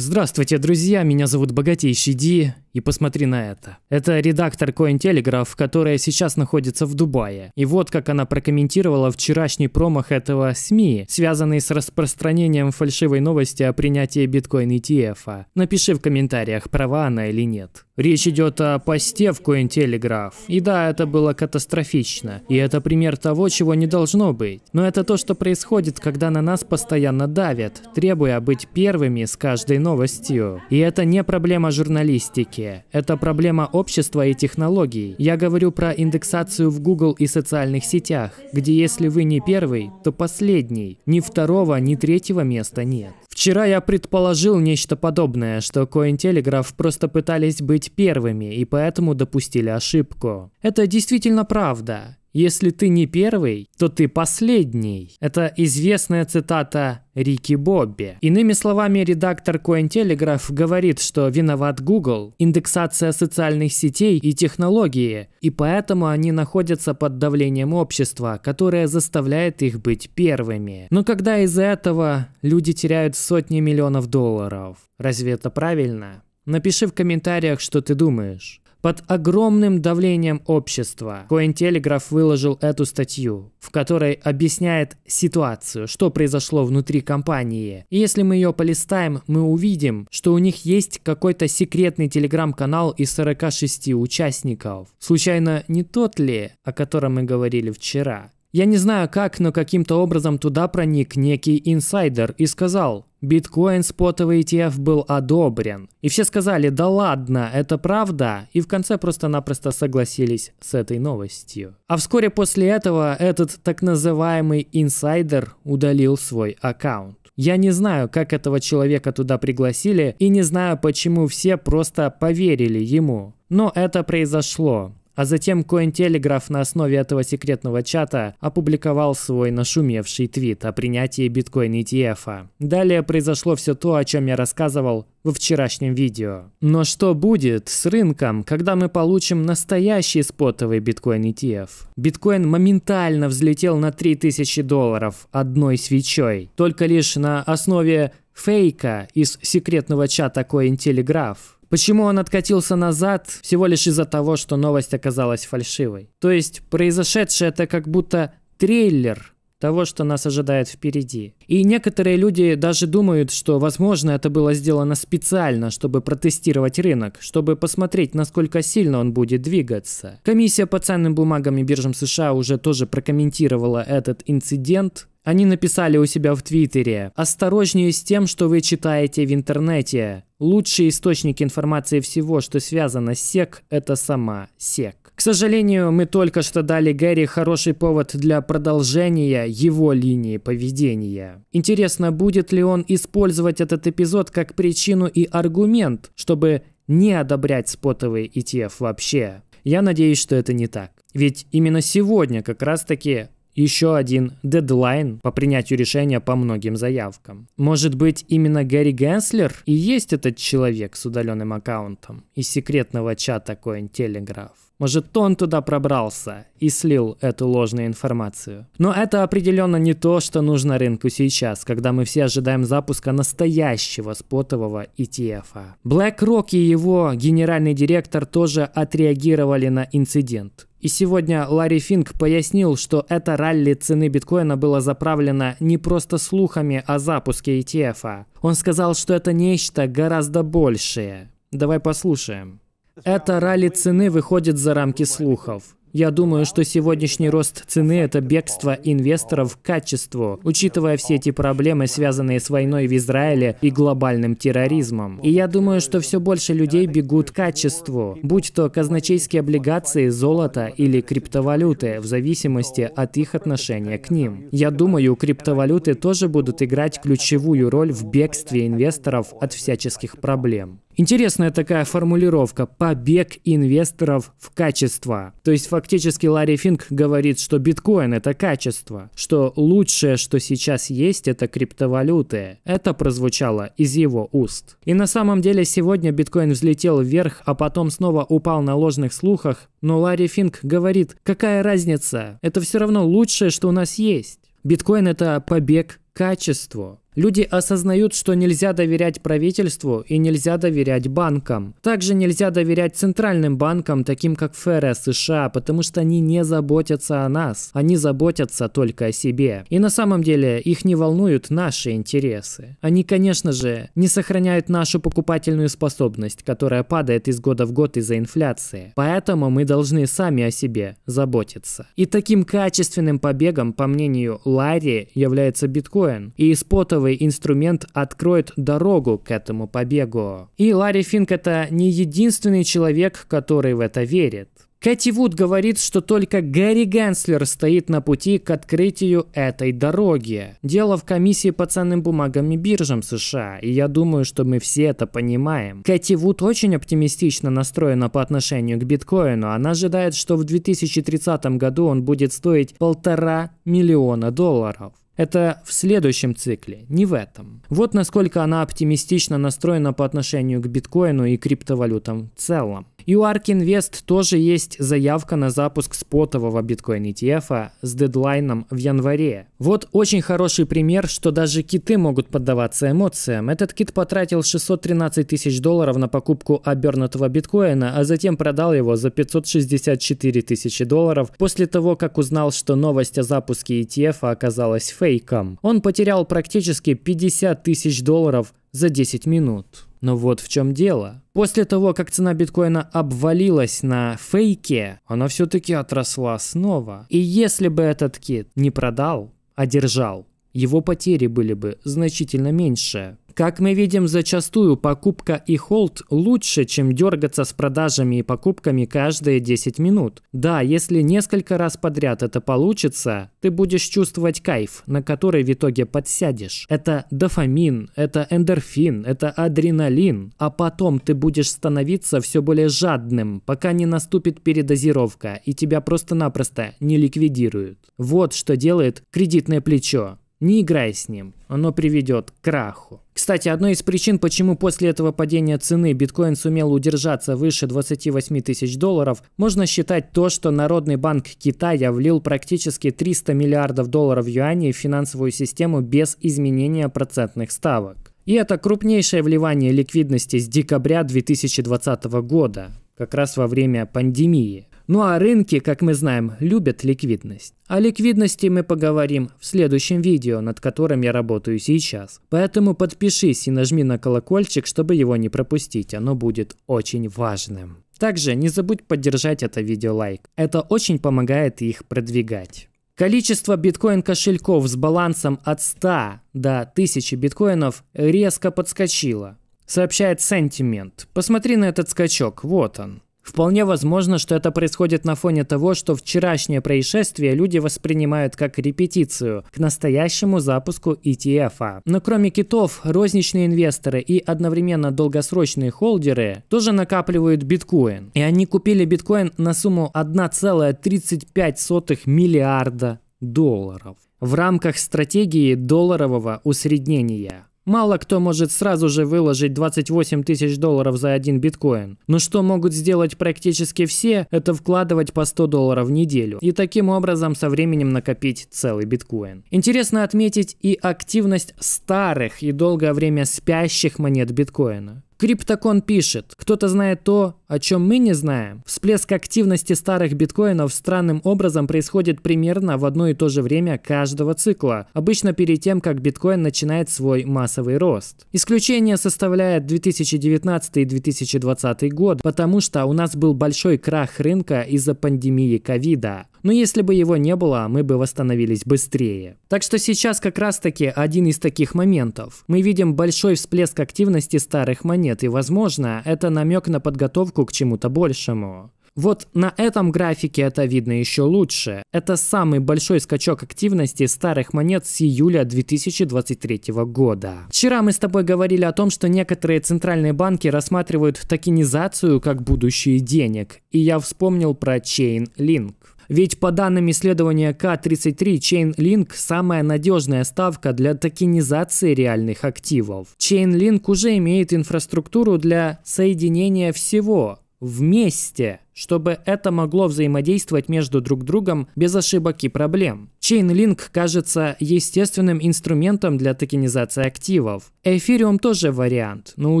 Здравствуйте, друзья, меня зовут Богатейший Ди, и посмотри на это. Это редактор Cointelegraph, которая сейчас находится в Дубае. И вот как она прокомментировала вчерашний промах этого СМИ, связанный с распространением фальшивой новости о принятии биткоин ETF. -а. Напиши в комментариях, права она или нет. Речь идет о посте в Cointelegraph. И да, это было катастрофично. И это пример того, чего не должно быть. Но это то, что происходит, когда на нас постоянно давят, требуя быть первыми с каждой новостью новостью. И это не проблема журналистики. Это проблема общества и технологий. Я говорю про индексацию в Google и социальных сетях, где если вы не первый, то последний. Ни второго, ни третьего места нет. Вчера я предположил нечто подобное, что Cointelegraph просто пытались быть первыми и поэтому допустили ошибку. Это действительно правда. «Если ты не первый, то ты последний». Это известная цитата Рики Бобби. Иными словами, редактор Cointelegraph говорит, что виноват Google, индексация социальных сетей и технологии, и поэтому они находятся под давлением общества, которое заставляет их быть первыми. Но когда из-за этого люди теряют сотни миллионов долларов, разве это правильно? Напиши в комментариях, что ты думаешь под огромным давлением общества. Коинтелеграф выложил эту статью, в которой объясняет ситуацию, что произошло внутри компании. И если мы ее полистаем, мы увидим, что у них есть какой-то секретный телеграм-канал из 46 участников. Случайно не тот ли, о котором мы говорили вчера? Я не знаю как, но каким-то образом туда проник некий инсайдер и сказал, биткоин спотовый ETF был одобрен. И все сказали, да ладно, это правда, и в конце просто-напросто согласились с этой новостью. А вскоре после этого этот так называемый инсайдер удалил свой аккаунт. Я не знаю, как этого человека туда пригласили, и не знаю, почему все просто поверили ему. Но это произошло. А затем Cointelegraph на основе этого секретного чата опубликовал свой нашумевший твит о принятии биткоин ETF. Далее произошло все то, о чем я рассказывал во вчерашнем видео. Но что будет с рынком, когда мы получим настоящий спотовый биткоин ETF? Биткоин моментально взлетел на 3000 долларов одной свечой, только лишь на основе фейка из секретного чата Cointelegraph. Почему он откатился назад? Всего лишь из-за того, что новость оказалась фальшивой. То есть произошедшее это как будто трейлер того, что нас ожидает впереди. И некоторые люди даже думают, что, возможно, это было сделано специально, чтобы протестировать рынок, чтобы посмотреть, насколько сильно он будет двигаться. Комиссия по ценным бумагам и биржам США уже тоже прокомментировала этот инцидент, они написали у себя в Твиттере «Осторожнее с тем, что вы читаете в интернете. Лучший источник информации всего, что связано с СЕК, это сама СЕК». К сожалению, мы только что дали Гэри хороший повод для продолжения его линии поведения. Интересно, будет ли он использовать этот эпизод как причину и аргумент, чтобы не одобрять спотовые ETF вообще. Я надеюсь, что это не так. Ведь именно сегодня как раз-таки еще один дедлайн по принятию решения по многим заявкам. Может быть, именно Гэри Генслер и есть этот человек с удаленным аккаунтом из секретного чата Cointelegraph? Может, он туда пробрался и слил эту ложную информацию. Но это определенно не то, что нужно рынку сейчас, когда мы все ожидаем запуска настоящего спотового ETF. BlackRock а. и его генеральный директор тоже отреагировали на инцидент. И сегодня Ларри Финк пояснил, что это ралли цены биткоина было заправлено не просто слухами о запуске ETF. А. Он сказал, что это нечто гораздо большее. Давай послушаем. Это ралли цены выходит за рамки слухов. Я думаю, что сегодняшний рост цены – это бегство инвесторов к качеству, учитывая все эти проблемы, связанные с войной в Израиле и глобальным терроризмом. И я думаю, что все больше людей бегут к качеству, будь то казначейские облигации, золото или криптовалюты, в зависимости от их отношения к ним. Я думаю, криптовалюты тоже будут играть ключевую роль в бегстве инвесторов от всяческих проблем. Интересная такая формулировка – побег инвесторов в качество. То есть фактически Ларри Финк говорит, что биткоин – это качество, что лучшее, что сейчас есть, это криптовалюты. Это прозвучало из его уст. И на самом деле сегодня биткоин взлетел вверх, а потом снова упал на ложных слухах, но Ларри Финк говорит, какая разница, это все равно лучшее, что у нас есть. Биткоин – это побег качеству. Люди осознают, что нельзя доверять правительству и нельзя доверять банкам. Также нельзя доверять центральным банкам, таким как ФРС США, потому что они не заботятся о нас. Они заботятся только о себе. И на самом деле их не волнуют наши интересы. Они, конечно же, не сохраняют нашу покупательную способность, которая падает из года в год из-за инфляции. Поэтому мы должны сами о себе заботиться. И таким качественным побегом, по мнению Ларри, является биткоин. И из пота Новый инструмент откроет дорогу к этому побегу. И Ларри Финк это не единственный человек, который в это верит. Кэти Вуд говорит, что только Гэри Генслер стоит на пути к открытию этой дороги. Дело в комиссии по ценным бумагам и биржам США, и я думаю, что мы все это понимаем. Кэти Вуд очень оптимистично настроена по отношению к биткоину. Она ожидает, что в 2030 году он будет стоить полтора миллиона долларов. Это в следующем цикле, не в этом. Вот насколько она оптимистично настроена по отношению к биткоину и криптовалютам в целом. И у ARK Invest тоже есть заявка на запуск спотового биткоин ETF с дедлайном в январе. Вот очень хороший пример, что даже киты могут поддаваться эмоциям. Этот кит потратил 613 тысяч долларов на покупку обернутого биткоина, а затем продал его за 564 тысячи долларов после того, как узнал, что новость о запуске ETF оказалась фейком. Он потерял практически 50 тысяч долларов за 10 минут. Но вот в чем дело. После того, как цена биткоина обвалилась на фейке, она все-таки отросла снова. И если бы этот кит не продал, а держал, его потери были бы значительно меньше. Как мы видим, зачастую покупка и холд лучше, чем дергаться с продажами и покупками каждые 10 минут. Да, если несколько раз подряд это получится, ты будешь чувствовать кайф, на который в итоге подсядешь. Это дофамин, это эндорфин, это адреналин. А потом ты будешь становиться все более жадным, пока не наступит передозировка и тебя просто-напросто не ликвидируют. Вот что делает кредитное плечо. Не играй с ним, оно приведет к краху. Кстати, одной из причин, почему после этого падения цены биткоин сумел удержаться выше 28 тысяч долларов, можно считать то, что Народный банк Китая влил практически 300 миллиардов долларов юаней в финансовую систему без изменения процентных ставок. И это крупнейшее вливание ликвидности с декабря 2020 года, как раз во время пандемии. Ну а рынки, как мы знаем, любят ликвидность. О ликвидности мы поговорим в следующем видео, над которым я работаю сейчас. Поэтому подпишись и нажми на колокольчик, чтобы его не пропустить, оно будет очень важным. Также не забудь поддержать это видео лайк, это очень помогает их продвигать. Количество биткоин-кошельков с балансом от 100 до 1000 биткоинов резко подскочило, сообщает Sentiment. Посмотри на этот скачок, вот он. Вполне возможно, что это происходит на фоне того, что вчерашнее происшествие люди воспринимают как репетицию к настоящему запуску ETF. -а. Но кроме китов, розничные инвесторы и одновременно долгосрочные холдеры тоже накапливают биткоин. И они купили биткоин на сумму 1,35 миллиарда долларов в рамках стратегии долларового усреднения. Мало кто может сразу же выложить 28 тысяч долларов за один биткоин. Но что могут сделать практически все, это вкладывать по 100 долларов в неделю. И таким образом со временем накопить целый биткоин. Интересно отметить и активность старых и долгое время спящих монет биткоина. Криптокон пишет, кто-то знает то, о чем мы не знаем. Всплеск активности старых биткоинов странным образом происходит примерно в одно и то же время каждого цикла, обычно перед тем, как биткоин начинает свой массовый рост. Исключение составляет 2019 и 2020 год, потому что у нас был большой крах рынка из-за пандемии ковида. Но если бы его не было, мы бы восстановились быстрее. Так что сейчас как раз таки один из таких моментов. Мы видим большой всплеск активности старых монет и возможно это намек на подготовку к чему-то большему. Вот на этом графике это видно еще лучше. Это самый большой скачок активности старых монет с июля 2023 года. Вчера мы с тобой говорили о том, что некоторые центральные банки рассматривают токенизацию как будущее денег. И я вспомнил про Chainlink. Ведь по данным исследования К-33, Chainlink – самая надежная ставка для токенизации реальных активов. Chainlink уже имеет инфраструктуру для соединения всего вместе, чтобы это могло взаимодействовать между друг другом без ошибок и проблем. Chainlink кажется естественным инструментом для токенизации активов. Ethereum тоже вариант, но у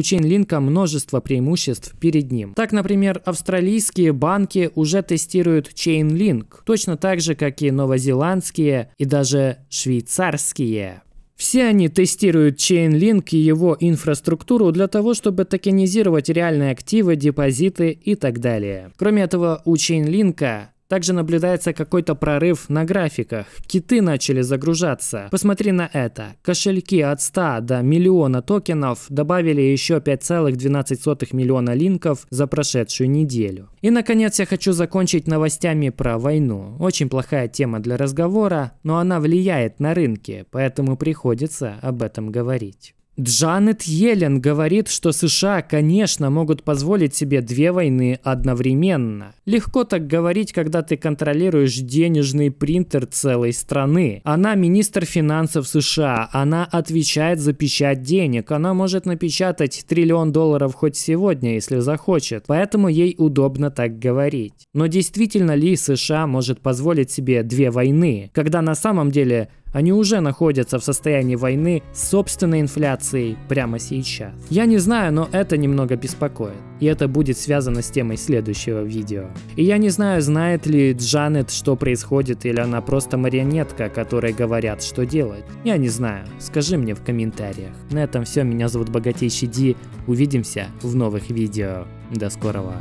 Chainlink множество преимуществ перед ним. Так, например, австралийские банки уже тестируют Chainlink, точно так же, как и новозеландские и даже швейцарские. Все они тестируют Chainlink и его инфраструктуру для того, чтобы токенизировать реальные активы, депозиты и так далее. Кроме этого, у Chainlink также наблюдается какой-то прорыв на графиках. Киты начали загружаться. Посмотри на это. Кошельки от 100 до миллиона токенов добавили еще 5,12 миллиона линков за прошедшую неделю. И наконец я хочу закончить новостями про войну. Очень плохая тема для разговора, но она влияет на рынки, поэтому приходится об этом говорить. Джанет Йеллен говорит, что США, конечно, могут позволить себе две войны одновременно. Легко так говорить, когда ты контролируешь денежный принтер целой страны. Она министр финансов США, она отвечает за печать денег, она может напечатать триллион долларов хоть сегодня, если захочет, поэтому ей удобно так говорить. Но действительно ли США может позволить себе две войны, когда на самом деле они уже находятся в состоянии войны с собственной инфляцией прямо сейчас. Я не знаю, но это немного беспокоит. И это будет связано с темой следующего видео. И я не знаю, знает ли Джанет, что происходит, или она просто марионетка, которой говорят, что делать. Я не знаю. Скажи мне в комментариях. На этом все. Меня зовут Богатейший Ди. Увидимся в новых видео. До скорого.